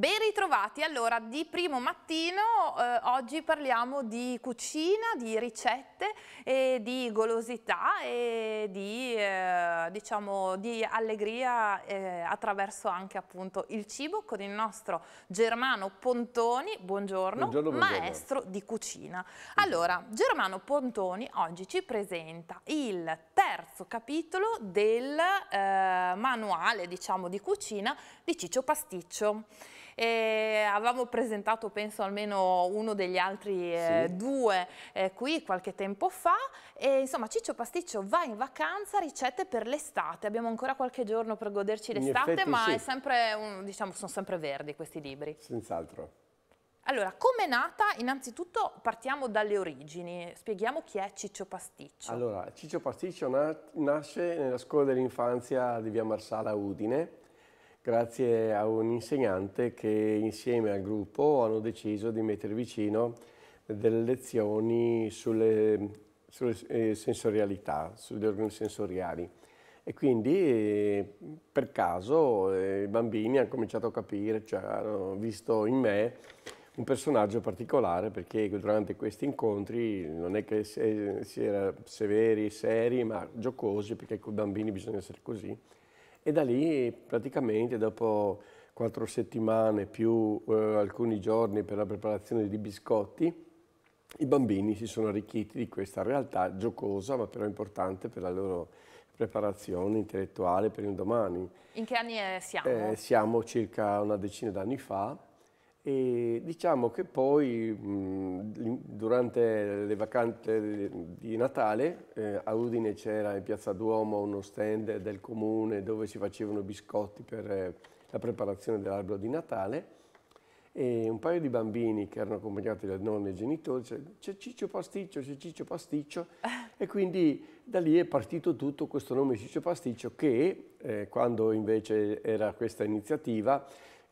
Ben ritrovati, allora di primo mattino eh, oggi parliamo di cucina, di ricette, e di golosità e di, eh, diciamo, di allegria eh, attraverso anche appunto il cibo con il nostro Germano Pontoni, buongiorno, buongiorno maestro di cucina. Allora Germano Pontoni oggi ci presenta il terzo capitolo del eh, manuale diciamo di cucina di Ciccio Pasticcio. E avevamo presentato, penso, almeno uno degli altri eh, due eh, qui qualche tempo fa. E, insomma, Ciccio Pasticcio va in vacanza, ricette per l'estate. Abbiamo ancora qualche giorno per goderci l'estate, ma sì. sempre un, diciamo, sono sempre verdi questi libri. Senz'altro. Allora, com'è nata? Innanzitutto partiamo dalle origini, spieghiamo chi è Ciccio Pasticcio. Allora, Ciccio Pasticcio na nasce nella scuola dell'infanzia di Via Marsala Udine grazie a un insegnante che insieme al gruppo hanno deciso di mettere vicino delle lezioni sulle, sulle eh, sensorialità, sugli organi sensoriali. E quindi eh, per caso eh, i bambini hanno cominciato a capire, cioè hanno visto in me un personaggio particolare perché durante questi incontri non è che si era severi, seri, ma giocosi, perché con i bambini bisogna essere così e da lì praticamente dopo quattro settimane più eh, alcuni giorni per la preparazione di biscotti, i bambini si sono arricchiti di questa realtà giocosa ma però importante per la loro preparazione intellettuale per il domani. In che anni eh, siamo? Eh, siamo circa una decina d'anni fa e diciamo che poi mh, durante le vacanze di Natale eh, a Udine c'era in Piazza Duomo uno stand del comune dove si facevano biscotti per eh, la preparazione dell'albero di Natale e un paio di bambini che erano accompagnati dal nonno e genitori dice c'è Ciccio Pasticcio, c'è Ciccio Pasticcio e quindi da lì è partito tutto questo nome Ciccio Pasticcio che eh, quando invece era questa iniziativa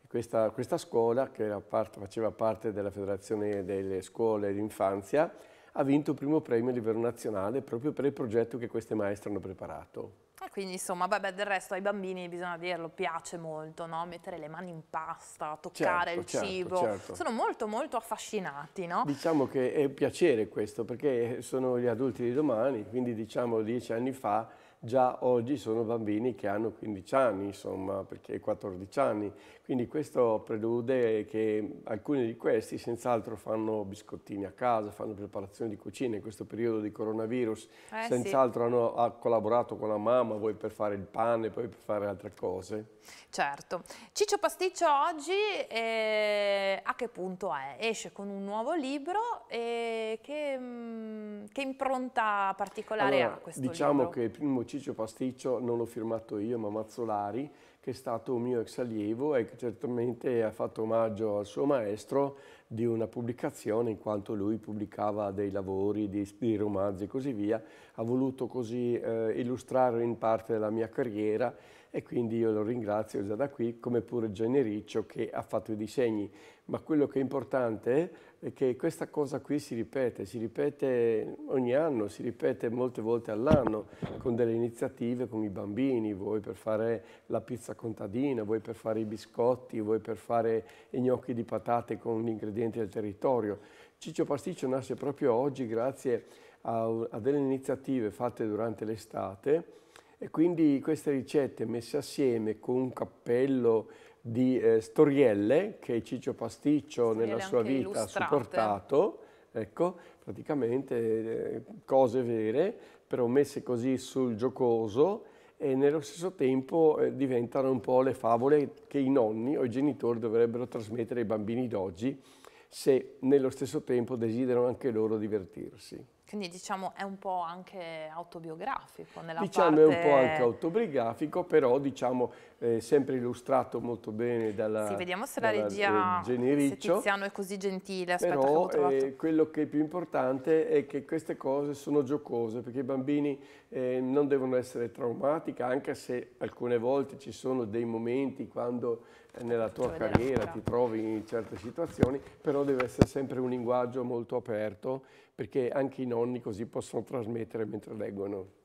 questa, questa scuola, che parte, faceva parte della Federazione delle Scuole d'Infanzia, ha vinto il primo premio a livello nazionale proprio per il progetto che queste maestre hanno preparato. E quindi insomma, vabbè, del resto ai bambini bisogna dirlo, piace molto, no? Mettere le mani in pasta, toccare certo, il certo, cibo. Certo. Sono molto molto affascinati, no? Diciamo che è un piacere questo, perché sono gli adulti di domani, quindi diciamo dieci anni fa già oggi sono bambini che hanno 15 anni, insomma, perché 14 anni. Quindi questo prelude che alcuni di questi senz'altro fanno biscottini a casa, fanno preparazioni di cucina in questo periodo di coronavirus, eh, senz'altro sì. hanno ha collaborato con la mamma, voi per fare il pane, poi per fare altre cose. Certo. Ciccio Pasticcio oggi eh, a che punto è? Esce con un nuovo libro e eh, che, mm, che impronta particolare allora, ha questo diciamo libro? Diciamo che il primo Ciccio Pasticcio non l'ho firmato io ma Mazzolari che è stato un mio ex allievo e che certamente ha fatto omaggio al suo maestro di una pubblicazione in quanto lui pubblicava dei lavori, di, dei romanzi e così via, ha voluto così eh, illustrare in parte la mia carriera e quindi io lo ringrazio già da qui come pure Genericcio che ha fatto i disegni, ma quello che è importante È che questa cosa qui si ripete, si ripete ogni anno, si ripete molte volte all'anno con delle iniziative con i bambini, voi per fare la pizza contadina, voi per fare i biscotti, voi per fare i gnocchi di patate con gli ingredienti del territorio. Ciccio Pasticcio nasce proprio oggi grazie a, a delle iniziative fatte durante l'estate e quindi queste ricette messe assieme con un cappello di eh, storielle che Ciccio Pasticcio storielle nella sua vita illustrate. ha supportato, ecco, praticamente eh, cose vere, però messe così sul giocoso e nello stesso tempo eh, diventano un po' le favole che i nonni o i genitori dovrebbero trasmettere ai bambini d'oggi se nello stesso tempo desiderano anche loro divertirsi. Quindi diciamo è un po' anche autobiografico nella diciamo parte... Diciamo è un po' anche autobiografico, però diciamo eh, sempre illustrato molto bene dalla Sì, vediamo se la regia, eh, Genericcio, se Tiziano è così gentile, aspetta però, che eh, quello che è più importante è che queste cose sono giocose, perché i bambini eh, non devono essere traumatici, anche se alcune volte ci sono dei momenti quando nella tua carriera ti trovi in certe situazioni, però deve essere sempre un linguaggio molto aperto perché anche i nonni così possono trasmettere mentre leggono.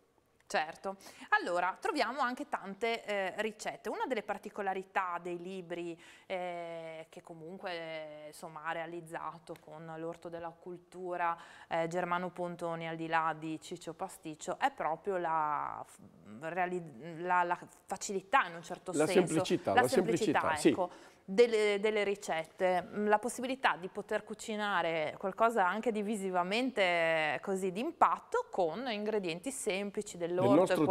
Certo. Allora, troviamo anche tante eh, ricette. Una delle particolarità dei libri eh, che comunque insomma, ha realizzato con l'orto della cultura eh, Germano Pontoni al di là di Ciccio Pasticcio è proprio la, la, la facilità in un certo la senso. Semplicità, la, semplicità, semplicità ecco. Sì delle, delle, ricette, mm, la possibilità di poter cucinare qualcosa anche divisivamente così d'impatto con ingredienti semplici del, nostro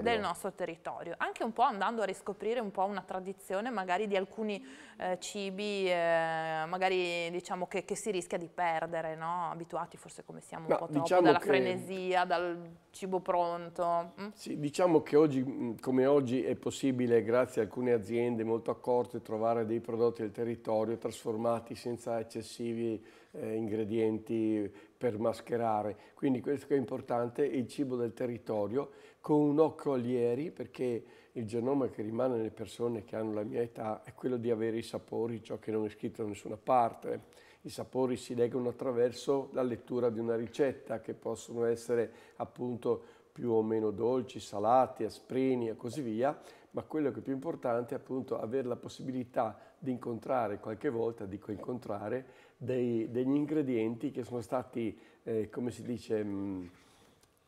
del nostro territorio, anche un po' andando a riscoprire un po' una tradizione magari di alcuni eh, cibi eh, magari diciamo che, che, si rischia di perdere, no? abituati forse come siamo Ma un po' troppo diciamo dalla che... frenesia, dal cibo pronto. Mm? Sì, diciamo che oggi mm, come oggi è possibile grazie a alcune aziende molto accorte trovare dei dei prodotti del territorio trasformati senza eccessivi eh, ingredienti per mascherare. Quindi questo che è importante, è il cibo del territorio con un occhio alieri perché il genoma che rimane nelle persone che hanno la mia età è quello di avere i sapori, ciò che non è scritto da nessuna parte. I sapori si legano attraverso la lettura di una ricetta che possono essere appunto più o meno dolci, salati, asprini e così via, ma quello che è più importante è appunto avere la possibilità di incontrare qualche volta, dico incontrare, dei, degli ingredienti che sono stati, eh, come si dice, mh, mm,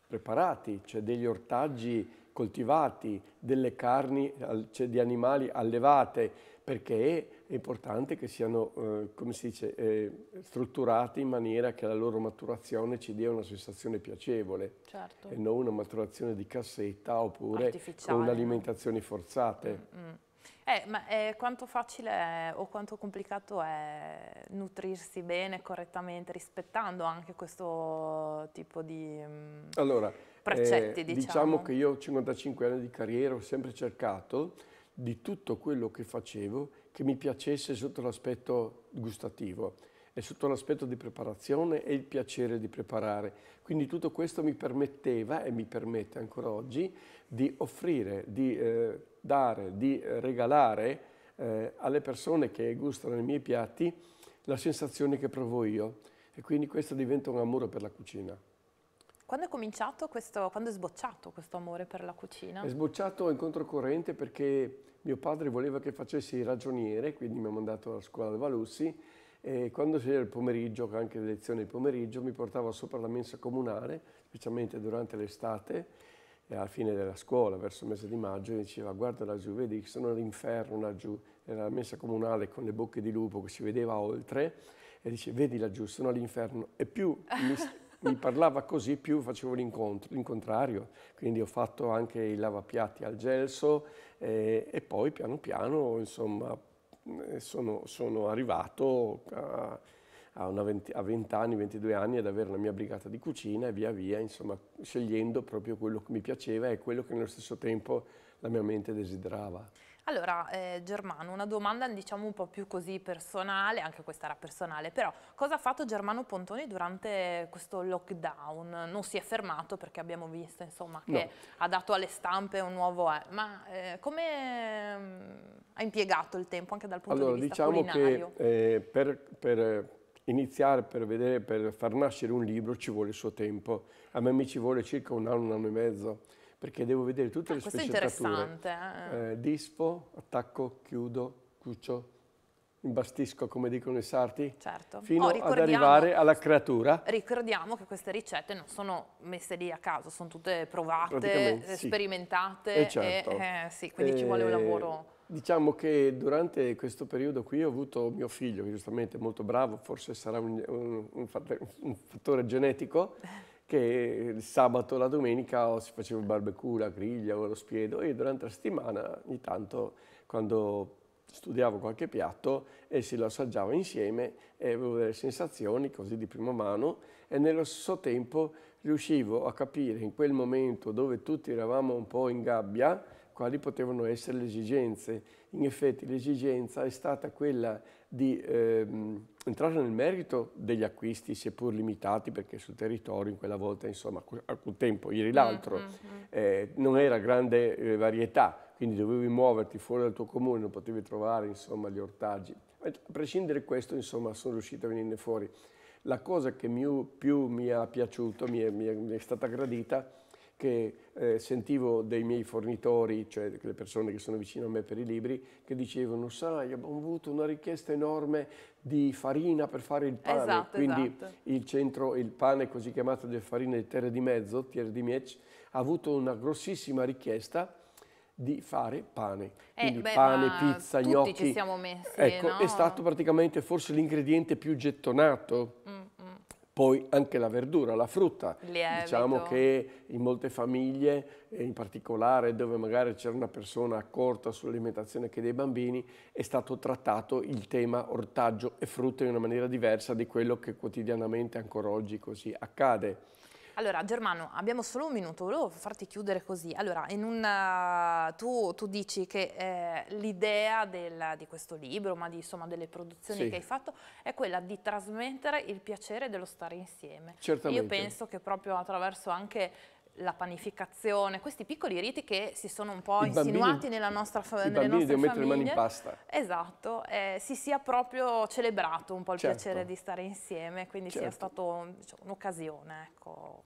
preparati, cioè degli ortaggi coltivati, delle carni cioè di animali allevate, perché è importante che siano, eh, come si dice, eh, strutturati in maniera che la loro maturazione ci dia una sensazione piacevole certo. e non una maturazione di cassetta oppure con alimentazioni forzate. Mm, mm. Eh, ma eh, quanto facile è, o quanto complicato è nutrirsi bene, correttamente, rispettando anche questo tipo di mh, mm, allora, precetti? Eh, diciamo. diciamo. che io ho 55 anni di carriera, ho sempre cercato di tutto quello che facevo che mi piacesse sotto l'aspetto gustativo e sotto l'aspetto di preparazione e il piacere di preparare. Quindi tutto questo mi permetteva e mi permette ancora oggi di offrire, di eh, dare, di regalare eh, alle persone che gustano i miei piatti la sensazione che provo io e quindi questo diventa un amore per la cucina. Quando è cominciato questo, quando è sbocciato questo amore per la cucina? È sbocciato in controcorrente perché mio padre voleva che facessi ragioniere, quindi mi ha mandato alla scuola di Valussi e quando c'era il pomeriggio, anche le lezioni del pomeriggio, mi portava sopra la mensa comunale, specialmente durante l'estate, alla fine della scuola, verso il mese di maggio, e diceva guarda laggiù, vedi che sono l'inferno laggiù, era la mensa comunale con le bocche di lupo che si vedeva oltre, e dice vedi laggiù, sono all'inferno, e più mi, mi parlava così, più facevo l'incontrario. Quindi ho fatto anche i lavapiatti al gelso eh, e poi piano piano, insomma, eh, sono, sono arrivato a, a, 20, a, 20, anni, 22 anni ad avere la mia brigata di cucina e via via, insomma, scegliendo proprio quello che mi piaceva e quello che nello stesso tempo la mia mente desiderava. Allora, eh, Germano, una domanda diciamo un po' più così personale, anche questa era personale, però cosa ha fatto Germano Pontoni durante questo lockdown? Non si è fermato perché abbiamo visto insomma, che no. ha dato alle stampe un nuovo... Eh, ma eh, come mm, ha impiegato il tempo anche dal punto allora, di vista diciamo culinario? Che, eh, per, per iniziare per, vedere, per far nascere un libro ci vuole il suo tempo. A me mi ci vuole circa un anno, un anno e mezzo perché devo vedere tutte ah, le sfaccettature. Eh? Eh, dispo, attacco, chiudo, cuccio, imbastisco, come dicono i sarti, certo. fino oh, ad arrivare alla creatura. Ricordiamo che queste ricette non sono messe lì a caso, sono tutte provate, sì. sperimentate, e eh, certo. e, eh, sì, quindi e... ci vuole un eh, lavoro. Diciamo che durante questo periodo qui ho avuto mio figlio, che giustamente è molto bravo, forse sarà un, un, un fattore genetico, che il sabato o la domenica o si faceva il barbecue, la griglia o lo spiedo e durante la settimana ogni tanto quando studiavo qualche piatto e si lo assaggiava insieme e avevo delle sensazioni così di prima mano e nello stesso tempo riuscivo a capire in quel momento dove tutti eravamo un po' in gabbia quali potevano essere le esigenze. In effetti l'esigenza è stata quella di ehm, entrare nel merito degli acquisti, seppur limitati, perché sul territorio in quella volta, insomma, alcun tempo, ieri l'altro, mm -hmm. eh, non era grande eh, varietà, quindi dovevi muoverti fuori dal tuo comune, non potevi trovare, insomma, gli ortaggi. A prescindere da questo, insomma, sono riuscito a venirne fuori. La cosa che mi, più mi ha piaciuto, mi è, mi è, mi è stata gradita, che eh, sentivo dei miei fornitori, cioè le persone che sono vicino a me per i libri, che dicevano, sai, abbiamo avuto una richiesta enorme di farina per fare il pane. Esatto, Quindi esatto. il centro, il pane così chiamato del farina di Terre di Mezzo, Terre di Miec, ha avuto una grossissima richiesta di fare pane. Eh, Quindi eh, beh, pane, pizza, gnocchi. Messi, ecco, no? è stato praticamente forse l'ingrediente più gettonato poi anche la verdura, la frutta, Lievito. diciamo che in molte famiglie, eh, in particolare dove magari c'era una persona accorta sull'alimentazione che dei bambini, è stato trattato il tema ortaggio e frutta in una maniera diversa di quello che quotidianamente ancora oggi così accade. Allora, Germano, abbiamo solo un minuto, volevo farti chiudere così. Allora, una, eh, tu, tu, dici che eh, l'idea di questo libro, ma di, insomma, delle produzioni sì. che hai fatto, è quella di trasmettere il piacere dello stare insieme. Certamente. Io penso che proprio attraverso anche la panificazione, questi piccoli riti che si sono un po' I insinuati bambini, nella nostra, fa- i nelle nostre famiglie. mettere le mani in pasta. Esatto, eh, si sia proprio celebrato un po' il certo. piacere di stare insieme, quindi certo. sia stata diciamo, un'occasione, ecco,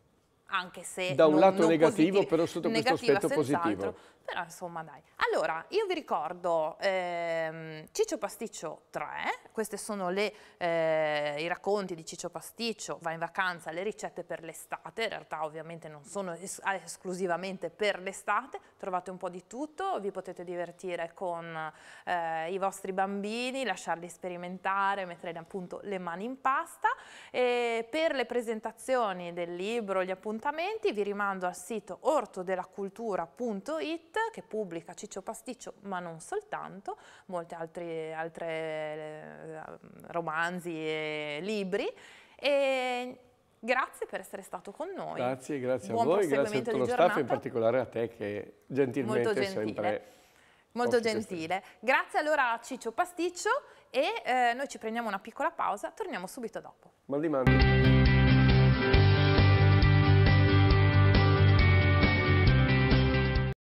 anche se da un non, lato non negativo positivi. però sotto Negativa, questo aspetto positivo però insomma dai allora io vi ricordo ehm, Ciccio Pasticcio 3 questi sono le, eh, i racconti di Ciccio Pasticcio va in vacanza le ricette per l'estate in realtà ovviamente non sono es ah, esclusivamente per l'estate trovate un po' di tutto vi potete divertire con eh, i vostri bambini lasciarli sperimentare mettere appunto le mani in pasta e per le presentazioni del libro gli appunti appuntamenti vi rimando al sito ortodelacultura.it che pubblica Ciccio Pasticcio ma non soltanto, molti altri, altri eh, romanzi e libri. E Grazie per essere stato con noi. Grazie, grazie Buon a voi, grazie a tutto lo staff, in particolare a te che gentilmente Molto gentile. sempre... Molto gentile. Grazie allora a Ciccio Pasticcio e eh, noi ci prendiamo una piccola pausa, torniamo subito dopo. Mal di mano.